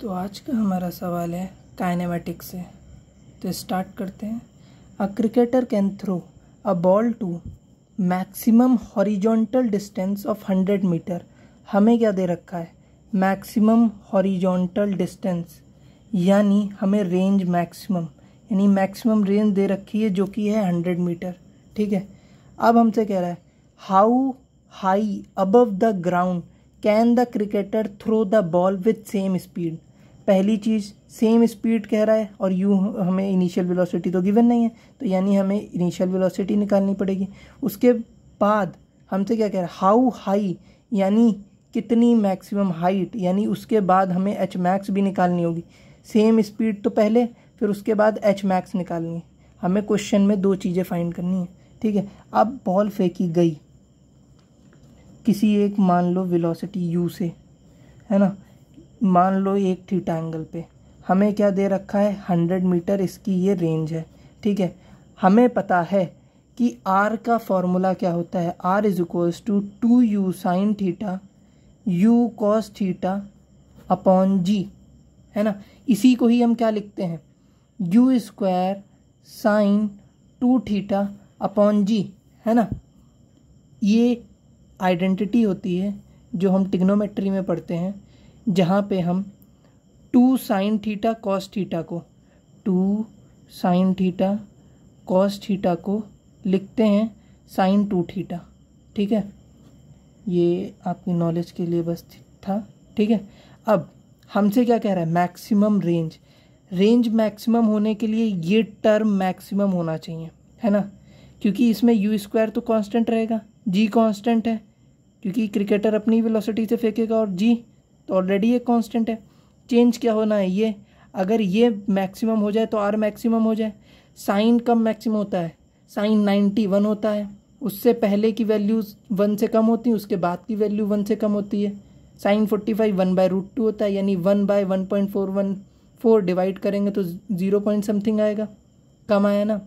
तो आज का हमारा सवाल है काइनेमेटिक्स से तो स्टार्ट करते हैं a cricketer can throw a ball to maximum horizontal distance of hundred metre हमें क्या दे रखा है मैक्सिमम हॉरिजॉन्टल डिस्टेंस यानी हमें रेंज मैक्सिमम यानी मैक्सिमम रेंज दे रखी है जो कि है हंड्रेड मीटर ठीक है अब हमसे कह रहा है how high above the ground can the cricketer throw the ball with same speed पहली चीज़ सेम स्पीड कह रहा है और यू हमें इनिशियल वेलोसिटी तो गिवन नहीं है तो यानी हमें इनिशियल वेलोसिटी निकालनी पड़ेगी उसके बाद हमसे क्या कह रहा है हाउ हाई यानी कितनी मैक्सिमम हाइट यानी उसके बाद हमें एच मैक्स भी निकालनी होगी सेम स्पीड तो पहले फिर उसके बाद एच मैक्स निकालनी है हमें क्वेश्चन में दो चीज़ें फाइंड करनी है ठीक है अब बॉल फेंकी गई किसी एक मान लो वेलोसिटी यू से है ना मान लो एक थीटा एंगल पे हमें क्या दे रखा है हंड्रेड मीटर इसकी ये रेंज है ठीक है हमें पता है कि आर का फॉर्मूला क्या होता है R is equals to two u sine theta u cos theta upon g है ना इसी को ही हम क्या लिखते हैं u square sine two theta upon g है ना ये आइडेंटिटी होती है जो हम टिग्नोमेट्री में पढ़ते हैं जहाँ पे हम two sine theta cos theta को two sine theta cos theta को लिखते हैं साइन टू थीटा ठीक है ये आपकी नॉलेज के लिए बस था ठीक है अब हमसे क्या कह रहा है मैक्सिमम रेंज रेंज मैक्सिमम होने के लिए ये टर्म मैक्सिमम होना चाहिए है ना क्योंकि इसमें यू स्क्वायर तो कांस्टेंट रहेगा जी कांस्टेंट है क्योंकि क्रिकेटर अपनी वेलोसिटी से फेंकेगा और जी तो ऑलरेडी ये कांस्टेंट है चेंज क्या होना है ये अगर ये मैक्सिमम हो जाए तो आर मैक्सिमम हो जाए साइन कम मैक्सिमम होता है साइन नाइन्टी वन होता है उससे पहले की वैल्यूज वन से कम होती हैं उसके बाद की वैल्यू वन से कम होती है sine forty five one by root two होता है यानी one by one point four one four divide करेंगे तो ज़ीरो पॉइंट समथिंग आएगा कम आया ना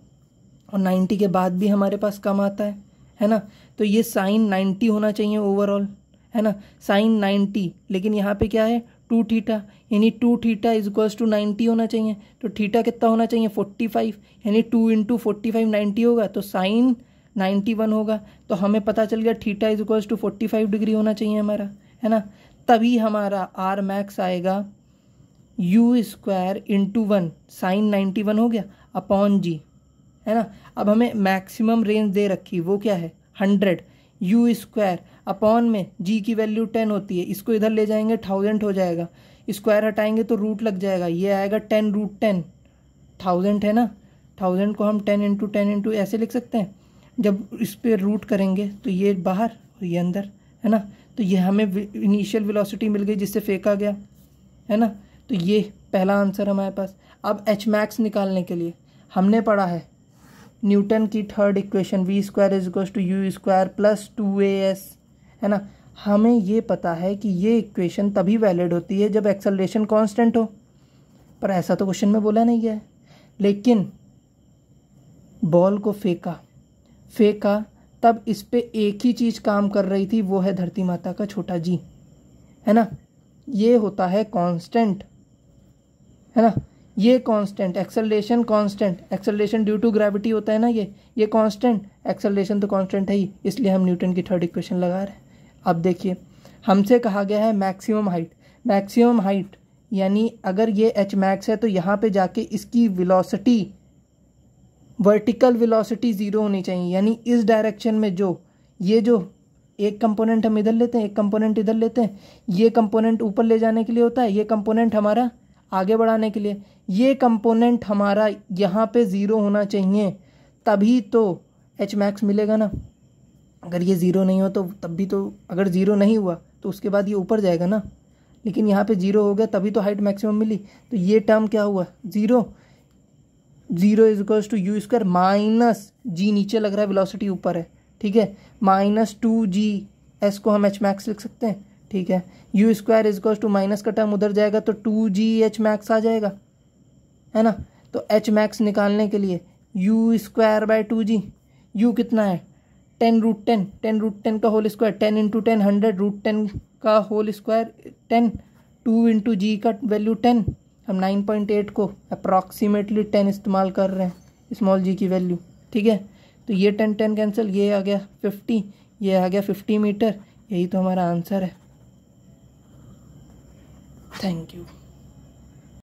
और नाइन्टी के बाद भी हमारे पास कम आता है है ना तो ये साइन नाइन्टी होना चाहिए ओवरऑल है ना साइन नाइन्टी लेकिन यहाँ पे क्या है टू थीटा यानी two theta is equals to ninety होना चाहिए तो थीटा कितना होना चाहिए फोर्टी फाइव यानी two into forty five ninety होगा तो साइन नाइन्टी वन होगा तो हमें पता चल गया theta is equals to forty five degree होना चाहिए हमारा है ना तभी हमारा आर मैक्स आएगा u square into one sine ninety one हो गया अपॉन जी है ना अब हमें मैक्सिमम रेंज दे रखी वो क्या है हंड्रेड यू स्क्वायर अपॉन में जी की वैल्यू टेन होती है इसको इधर ले जाएंगे थाउजेंड हो जाएगा स्क्वायर हटाएंगे तो रूट लग जाएगा ये आएगा टेन रूट टेन थाउजेंड है ना थाउजेंड को हम टेन इंटू टेन इंटू ऐसे लिख सकते हैं जब इस पर रूट करेंगे तो ये बाहर और ये अंदर है ना तो ये हमें इनिशियल वेलोसिटी मिल गई जिससे फेंका गया है ना तो ये पहला आंसर हमारे पास अब एच मैक्स निकालने के लिए हमने पढ़ा है न्यूटन की third equation v square is equal to u square plus two a s है ना हमें ये पता है कि ये इक्वेशन तभी वैलिड होती है जब एक्सेलरेशन कांस्टेंट हो पर ऐसा तो क्वेश्चन में बोला नहीं गया है लेकिन बॉल को फेंका फेंका तब इस पर एक ही चीज़ काम कर रही थी वो है धरती माता का छोटा जी है ना ये होता है कांस्टेंट है ना ये constant acceleration constant acceleration due to gravity होता है ना ये ये कांस्टेंट एक्सेलरेशन तो कांस्टेंट है ही इसलिए हम न्यूटन की थर्ड इक्वेशन लगा रहे हैं अब देखिए हमसे कहा गया है मैक्सिमम हाइट मैक्सिमम हाइट यानी अगर ये एच मैक्स है तो यहाँ पे जाके इसकी विलोसिटी वर्टिकल विलोसिटी ज़ीरो होनी चाहिए यानी इस डायरेक्शन में जो ये जो एक कंपोनेंट हम इधर लेते हैं एक कंपोनेंट इधर लेते हैं ये कंपोनेंट ऊपर ले जाने के लिए होता है ये कंपोनेंट हमारा आगे बढ़ाने के लिए ये कंपोनेंट हमारा यहाँ पे ज़ीरो होना चाहिए तभी तो एच मैक्स मिलेगा ना अगर ये ज़ीरो नहीं हो तो तब भी तो अगर ज़ीरो नहीं हुआ तो उसके बाद ये ऊपर जाएगा ना लेकिन यहाँ पे ज़ीरो हो गया तभी तो हाइट मैक्सिमम मिली तो ये टर्म क्या हुआ zero zero is equals to u square minus g नीचे लग रहा है वेलोसिटी ऊपर है ठीक है माइनस टू जी एस को हम एच मैक्स लिख सकते हैं ठीक है u square is two minus का टर्म उधर जाएगा तो टू जी एच मैक्स आ जाएगा है ना तो एच मैक्स निकालने के लिए u square by two g u कितना है ten root ten ten root ten का whole square ten into ten hundred root ten का whole square ten two into g का वैल्यू टेन हम नाइन पॉइंट एट को approximately ten इस्तेमाल कर रहे हैं स्मॉल जी की वैल्यू ठीक है तो ये टेन टेन कैंसिल ये आ गया फिफ्टी ये आ गया फिफ्टी मीटर यही तो हमारा आंसर है Thank you.